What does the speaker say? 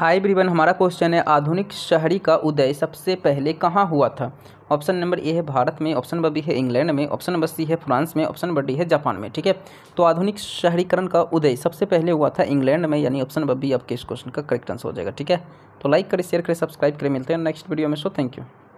high ब्रिवन हमारा question है आधुनिक शहरी का उदय सबसे पहले कहाँ हुआ था ऑप्शन नंबर ए है भारत में ऑप्शन बी है इंग्लैंड में ऑप्शन नंबर सी है फ्रांस में ऑप्शन नंबर डी है जापान में ठीक है तो आधुनिक शहरीकरण का उदय सबसे पहले हुआ था इंग्लैंड में यानी ऑप्शन नंबर बी आपके इस क्वेश्चन का करेक्ट आंसर हो जाएगा ठीक है तो लाइक करें शेयर करें सब्सक्राइब करें मिलते हैं नेक्स्ट वीडियो में सो थैंक यू